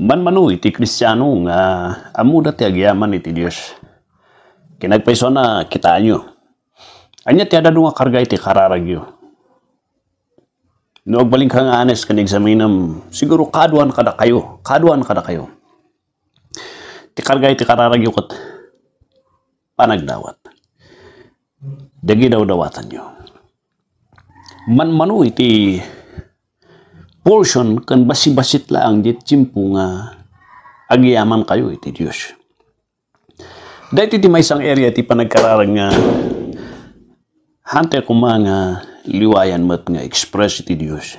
manmanoy iti kristyano nga amuda ti agyaman iti Dios. Kinagpaiso na kitaanyo. Anya ti adado nga karga iti kararagyo. No agbaling ka nga anes kan examinam, siguro kaduan kada kayo, kaduan kada kayo. Ti karga iti kararagyo kat panagdawat. Dagi daw dawatan nyo. Manmanoy ti portion kan basi-basit laang dit simpo nga agyaman kayo iti Dios. Dahil iti may isang area ti panagkararang nga hante kumanga liwayan mat nga express iti Dios.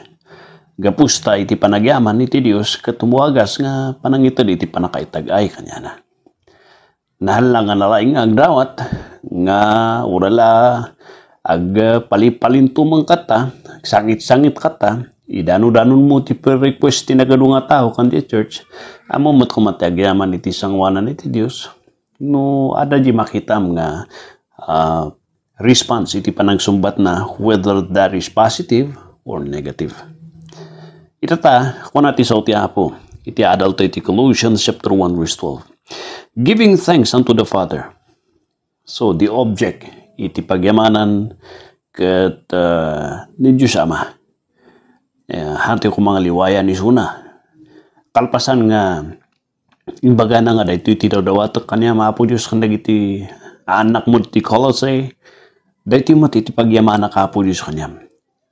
Gapusta iti panagyaman iti Dios katumuagas nga panangitod iti panakaitagay kanya na. Nahal nga nga agdawat nga urala ag palipalin kata, sangit-sangit kata, Idanu-danun mo ti per request ti nagadunga tao kan ti church amo met kumatagyaman iti sangwanan iti Dios no ada di makitam nga uh, response iti panagsumbat na whether that is positive or negative itata kung nati sa uti apo iti adult iti Colossians chapter 1 verse 12 giving thanks unto the Father so the object iti pagyamanan ket uh, ah, ni Diyos Ama eh, hante ko mga liwaya ni Suna kalpasan nga imbaga na nga dahito iti dawdawatak kanya maapo Diyos kandag iti anak mo iti kolose dahito mo iti pagyamana ka po Diyos kanya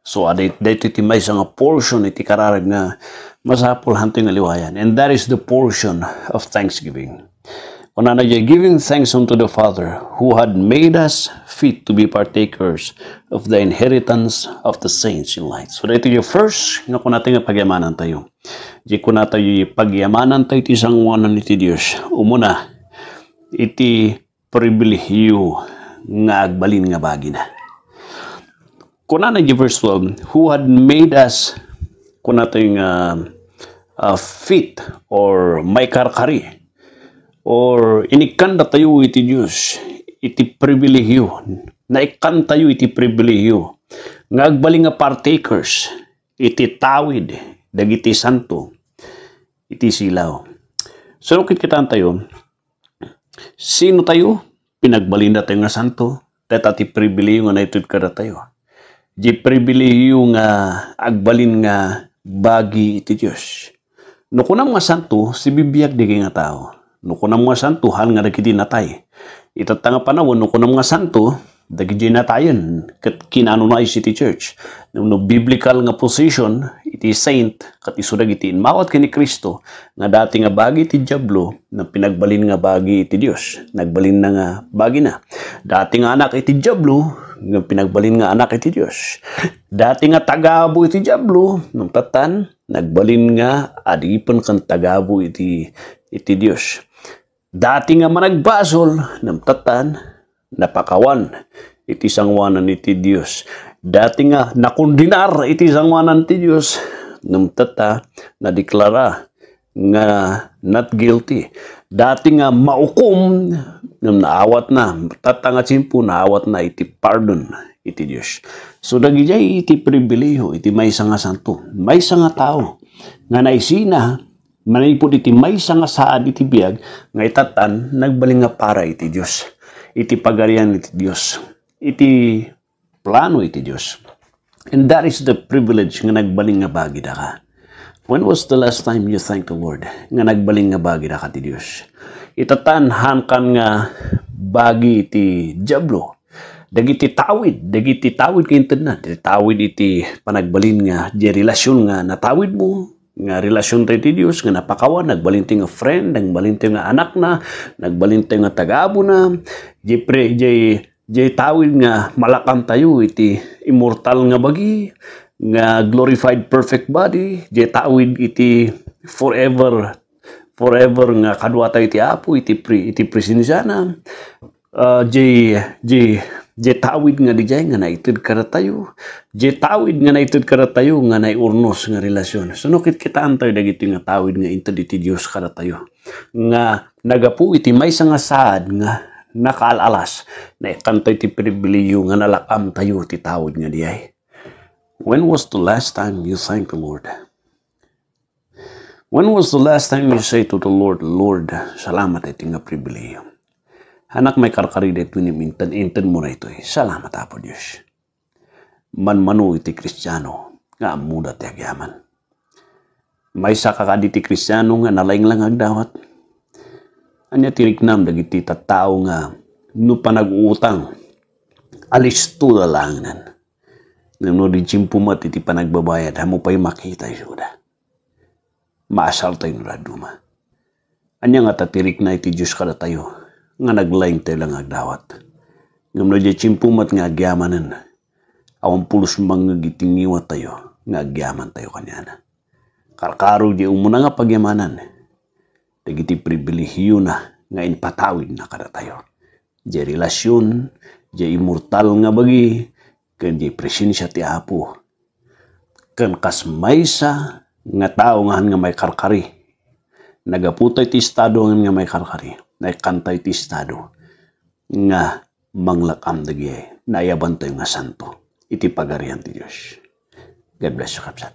so ah, dahito iti may isang portion iti kararag nga masapul hante nga liwayan and that is the portion of thanksgiving On another, giving thanks unto the Father, who had made us fit to be partakers of the inheritance of the saints in light. So, ito yung first, nga ko natin pagyamanan tayo. Di ko na tayo pagyamanan tayo iti isang wanan iti Diyos. Umuna, iti pribilehyo nga agbalin nga bagina. Kuna na yung verse 12, who had made us, kuna tayong uh, uh, fit or may karkari or inikanda tayo iti Diyos, iti pribilehyo, na ikan tayo iti pribilehyo, nga agbaling nga partakers, iti tawid, dagiti santo, iti silaw. So, kitaan tayo, sino tayo? Pinagbalinda tayo nga santo, teta ti pribilehyo nga naitid ka tayo. Di pribilehyo nga agbalin nga bagi iti Diyos. No kunam nga santo, si bibiyag di nga tao nukunam nga santo hal nga dagiti natay. Itatanga panawon nukunam nga santo dagiti natayon ket kinano na iti church. No biblical nga position iti saint kat isudag iti inmawat kini Kristo nga dati nga bagi ti diablo na pinagbalin nga bagi iti Dios. Nagbalin na nga bagi na. Dati nga anak iti diablo nga pinagbalin nga anak iti Dios. Dati nga tagabo iti diablo, nung tatan, nagbalin nga adipan kang tagabo iti, iti Dios. Dati nga managbasol ng tatan, napakawan, iti sangwanan iti Diyos. Dati nga nakundinar iti sangwanan iti Diyos, ng tata na deklara nga not guilty. Dati nga maukom, ng naawat na, tata nga simpo, naawat na iti pardon, iti Diyos. So dagijay iti pribileho, iti may nga santo, may nga tao, nga naisina, Manipod iti may nga saad iti biyag, nga itatan, nagbaling nga para iti Diyos. Iti pagarian iti Diyos. Iti plano iti Diyos. And that is the privilege nga nagbaling nga bagid ka. When was the last time you thank the Lord nga nagbaling nga bagid ka iti Dios? Itatan hamkan nga bagi iti jablo. Dagiti tawid, dagiti tawid kay tanan, tawid iti panagbalin nga di relasyon nga natawid mo, nga relasyon tayo ti Dios nga napakawan nagbalintay nga friend nagbalintay nga anak na nagbalintay nga tagabo na jipre jay jay tawid nga malakam tayo iti immortal nga bagi nga glorified perfect body jay tawid iti forever forever nga kadwa tayo iti apo iti pre, iti presensya na uh, jay jay Je tawid nga di jay, nga naitid kada tayo. Je tawid nga naitid kada tayo, nga naiurnos nga relasyon. Sunukit so, kita antay dagiti nga tawid nga intid iti Dios kada tayo. Nga nagapu iti may nga saad nga nakaalalas na ikantoy ti pribiliyo nga nalakam tayo ti tawid nga diay. When was the last time you thank the Lord? When was the last time you say to the Lord, Lord, salamat iti nga pribiliyo? Anak may karkari da ito nimintan, intan mo na ito eh. Salamat apo Diyos. Manmano iti kristyano, nga amuda ti agyaman. May sakakadi ti kristyano nga nalaing lang agdawat. Anya tiriknam dagiti tattao nga no panag-uutang alisto na lang nan. Nano di chimpumat iti panagbabayad, hamo pa'y makita isoda. Maasal tayo nula Anya nga tatirik na iti Diyos kada tayo, nga naglaing tayo lang agdawat. Ngam na chimpumat nga agyamanan. Awang pulos mga gitingiwa tayo nga agyaman tayo kanyana. Karkaro di umuna nga pagyamanan. Dagiti pribilehiyo na nga inpatawid na kada tayo. Di relasyon, di immortal nga bagi, kan di presensya ti Apo. Kan kasmaysa nga tao nga nga may karkari. Nagaputay ti estado nga may karkari nga kantay ti estado nga manglakam dagye naayaban tayo nga santo iti pagarian ti Dios God bless you, Kapsat.